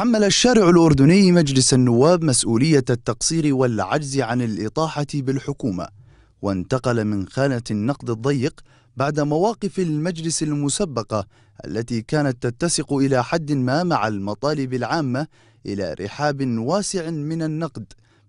تحمل الشارع الأردني مجلس النواب مسؤولية التقصير والعجز عن الإطاحة بالحكومة وانتقل من خانة النقد الضيق بعد مواقف المجلس المسبقة التي كانت تتسق إلى حد ما مع المطالب العامة إلى رحاب واسع من النقد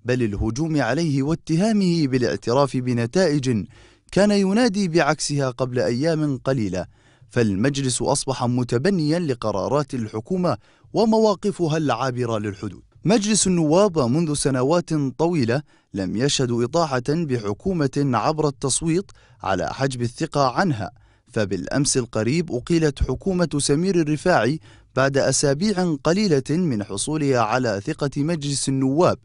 بل الهجوم عليه واتهامه بالاعتراف بنتائج كان ينادي بعكسها قبل أيام قليلة فالمجلس أصبح متبنيا لقرارات الحكومة ومواقفها العابرة للحدود مجلس النواب منذ سنوات طويلة لم يشهد إطاحة بحكومة عبر التصويت على حجب الثقة عنها فبالأمس القريب أقيلت حكومة سمير الرفاعي بعد أسابيع قليلة من حصولها على ثقة مجلس النواب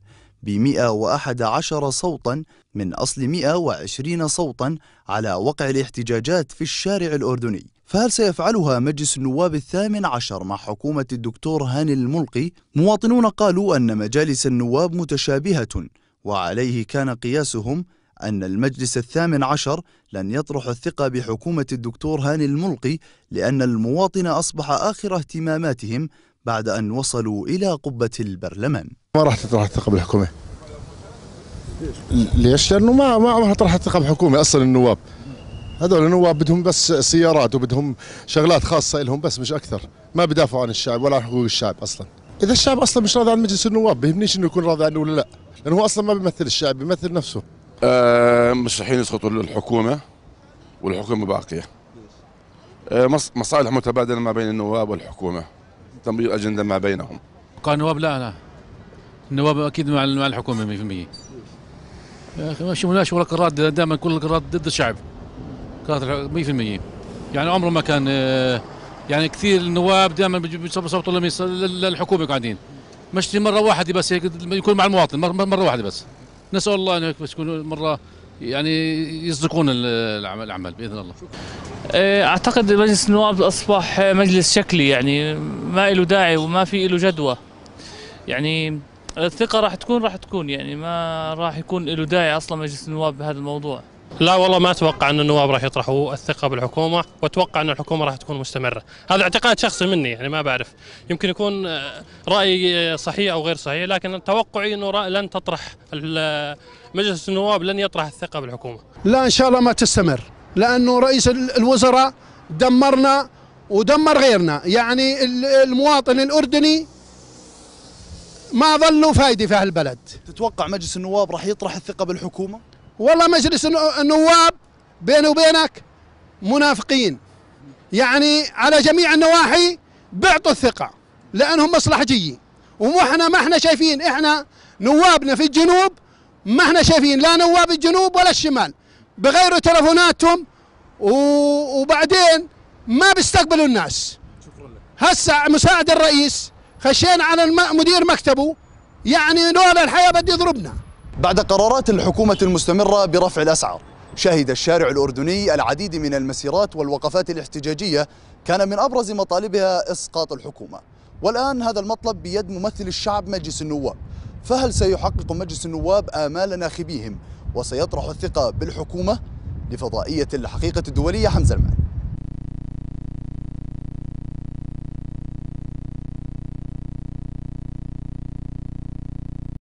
ب 111 صوتا من أصل 120 صوتا على وقع الاحتجاجات في الشارع الأردني فهل سيفعلها مجلس النواب الثامن عشر مع حكومة الدكتور هاني الملقي؟ مواطنون قالوا أن مجالس النواب متشابهة وعليه كان قياسهم أن المجلس الثامن عشر لن يطرح الثقة بحكومة الدكتور هاني الملقي لأن المواطن أصبح آخر اهتماماتهم بعد أن وصلوا إلى قبة البرلمان ما راح تطرح الثقة بالحكومة ليش؟ لأنه ما ما راح تطرح الثقة بالحكومة أصلا النواب هذول النواب بدهم بس سيارات وبدهم شغلات خاصه لهم بس مش اكثر ما بدافعوا عن الشعب ولا عن حقوق الشعب اصلا اذا الشعب اصلا مش راضي عن مجلس النواب بيهمنيش انه يكون راضي عنه ولا لا لانه هو اصلا ما بيمثل الشعب بيمثل نفسه أه رايحين يسقطوا الحكومه والحكومه باقيه أه مصالح متبادله ما بين النواب والحكومه تمرير اجنده ما بينهم قال النواب لا لا النواب اكيد مع مع الحكومه 100% يا اخي ما شفناش ولا قرارات دائما كل القرارات ضد الشعب كثر 100% يعني عمره ما كان آه، يعني كثير النواب دائما بيصوتوا للحكومه قاعدين مش مره واحده بس هيك يكون مع المواطن مره واحده بس نسال الله انه هيك بس يكون مره يعني يصدقون العمل باذن الله آه، اعتقد مجلس النواب اصبح آه، مجلس شكلي يعني ما له داعي وما في له جدوى يعني الثقه راح تكون راح تكون يعني ما راح يكون له داعي اصلا مجلس النواب بهذا الموضوع لا والله ما اتوقع ان النواب راح يطرحوا الثقه بالحكومه واتوقع ان الحكومه راح تكون مستمره هذا اعتقاد شخصي مني يعني ما بعرف يمكن يكون آه، رايي آه، صحيح او غير صحيح لكن توقعي انه لن تطرح مجلس النواب لن يطرح الثقه بالحكومه لا ان شاء الله ما تستمر لانه رئيس الوزراء دمرنا ودمر غيرنا يعني المواطن الاردني ما ظلوا فايده في هالبلد تتوقع مجلس النواب راح يطرح الثقه بالحكومه والله مجلس النواب بيني وبينك منافقين يعني على جميع النواحي بعطوا الثقة لأنهم مصلحجيين وإحنا ما إحنا شايفين إحنا نوابنا في الجنوب ما إحنا شايفين لا نواب الجنوب ولا الشمال بغيروا تلفوناتهم وبعدين ما بيستقبلوا الناس هسه مساعد الرئيس خشينا على مدير مكتبه يعني لولا الحياة بدي يضربنا بعد قرارات الحكومة المستمرة برفع الأسعار شهد الشارع الأردني العديد من المسيرات والوقفات الاحتجاجية كان من أبرز مطالبها إسقاط الحكومة والآن هذا المطلب بيد ممثل الشعب مجلس النواب فهل سيحقق مجلس النواب آمال ناخبيهم وسيطرح الثقة بالحكومة لفضائية الحقيقة الدولية حمزة المال